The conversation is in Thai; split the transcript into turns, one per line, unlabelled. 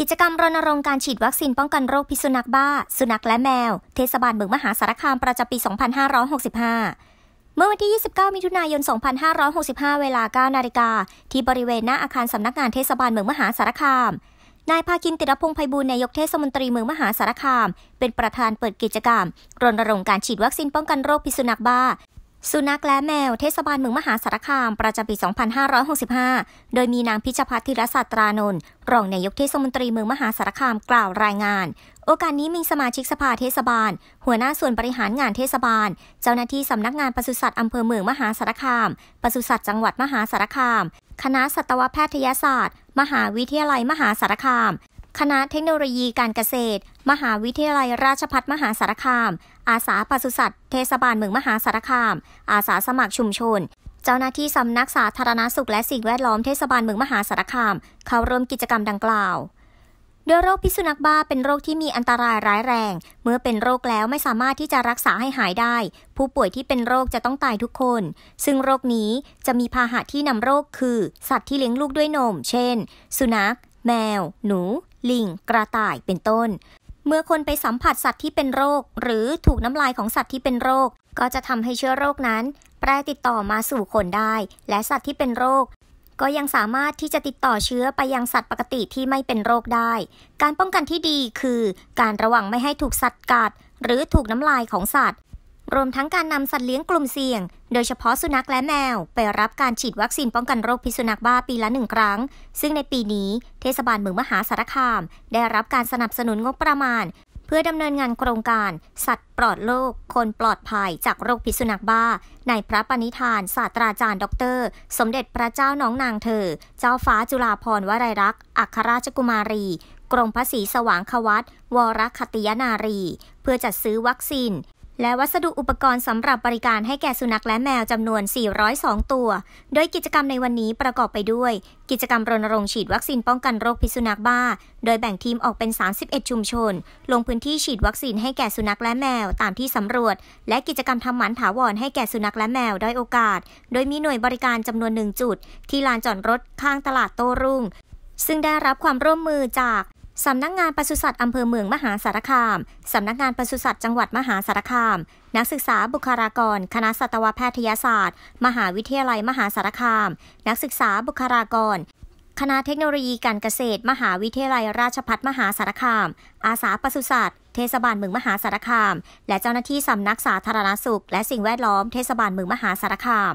กิจกรรมรณรงค์การฉีดวัคซีนป้องกันโรคพิษสุนัขบ้า สุนัขและแมว เทศบาลเมืองมหาสารคาม ประจำปี 2565 เมื่อวันที่ 29 มิถุนายน 2565 เวลา 9นาฬิกา ที่บริเวณหน้าอาคารสำนักงานเทศบาลเมืองมหาสารคาม นายภาคินติรพงศ์ไพบูลนายกเทศมนตรีเมืองมหาสารคาม เป็นประธานเปิดกิจกรรมรณรงค์การฉีดวัคซีนป้องกันโรคพิษสุนัขบ้าสุนัขและแมวเทศบาลเมืองมหาสารคามประจำปี2565 โดยมีนางพิชพัรธิรศัตรานนท์รองนายกเทศมนตรีเมืองมหาสารคามกล่าวรายงาน โอกาสนี้มีสมาชิกสภาเทศบาล หัวหน้าส่วนบริหารงานเทศบาล เจ้าหน้าที่สำนักงานปศุสัตว์อำเภอเมืองมหาสารคามปศุสัตว์จังหวัดมหาสารคาม คณะสัตวแพทยศาสตร์ มหาวิทยาลัยมหาสารคามคณะเทคโนโลยีการเกษตร มหาวิทยาลัยราชพัฒมหาสารคาม อาสาปศุสัตว์ เทศบาลเมืองมหาสารคาม อาสาสมัครชุมชน เจ้าหน้าที่สำนักสาธารณสุขและสิ่งแวดล้อมเทศบาลเมืองมหาสารคาม เข้าร่วมกิจกรรมดังกล่าว โดยโรคพิษสุนัขบ้าเป็นโรคที่มีอันตรายร้ายแรง เมื่อเป็นโรคแล้วไม่สามารถที่จะรักษาให้หายได้ ผู้ป่วยที่เป็นโรคจะต้องตายทุกคน ซึ่งโรคนี้จะมีพาหะที่นำโรคคือสัตว์ที่เลี้ยงลูกด้วยนม เช่น สุนัข แมว หนูลิงกระต่ายเป็นต้น เมื่อคนไปสัมผัสสัตว์ที่เป็นโรค หรือถูกน้ำลายของสัตว์ที่เป็นโรค ก็จะทำให้เชื้อโรคนั้นแปร่ติดต่อมาสู่คนได้ และสัตว์ที่เป็นโรค ก็ยังสามารถที่จะติดต่อเชื้อไปยังสัตว์ปกติที่ไม่เป็นโรคได้ การป้องกันที่ดีคือ การระวังไม่ให้ถูกสัตว์กัด หรือถูกน้ำลายของสัตว์รวมทั้งการนำสัตว์เลี้ยงกลุ่มเสี่ยงโดยเฉพาะสุนัขและแมว ไปรับการฉีดวัคซีนป้องกันโรคพิษสุนัขบ้าปีละหนึ่งครั้ง ซึ่งในปีนี้เทศบาลเมืองมหาสารคามได้รับการสนับสนุนงบประมาณ เพื่อดำเนินงานโครงการสัตว์ปลอดโรคคนปลอดภัยจากโรคพิษสุนัขบ้า ในพระปณิธาน ศาสตราจารย์ดรสมเด็จพระเจ้าน้องนางเธอ เจ้าฟ้าจุฬาภรณ์วรัยรักษ์อัครราชกุมารี กรมพระศรีสว่างควัต วรคติยนารี เพื่อจัดซื้อวัคซีนและวัสดุอุปกรณ์สำหรับบริการให้แก่สุนัขและแมวจำนวน 402 ตัว โดยกิจกรรมในวันนี้ประกอบไปด้วย กิจกรรมรณรงค์ฉีดวัคซีนป้องกันโรคพิษสุนัขบ้า โดยแบ่งทีมออกเป็น 31 ชุมชน ลงพื้นที่ฉีดวัคซีนให้แก่สุนัขและแมวตามที่สำรวจ และกิจกรรมทำหมันถาวรให้แก่สุนัขและแมวด้อยโอกาส โดยมีหน่วยบริการจำนวนหนึ่งจุดที่ลานจอดรถข้างตลาดโตรุ่ง ซึ่งได้รับความร่วมมือจากสำนักงงานปศุสัตว์อำเภอเมืองมหาสารคาม สำนักงงานปศุสัตว์จังหวัดมหาสารคาม นักศึกษาบุคลากร คณะสัตวแพทยศาสตร์ มหาวิทยาลัยมหาสารคาม นักศึกษาบุคลากร คณะเทคโนโลยีการเกษตรมหาวิทยาลัยราชพัฒมหาสารคาม อาสาปศุสัตว์ เทศบาลเมืองมหาสารคาม และเจ้าหน้าที่สำนักสาธารณสุข และสิ่งแวดล้อมเทศบาลเมืองมหาสารคาม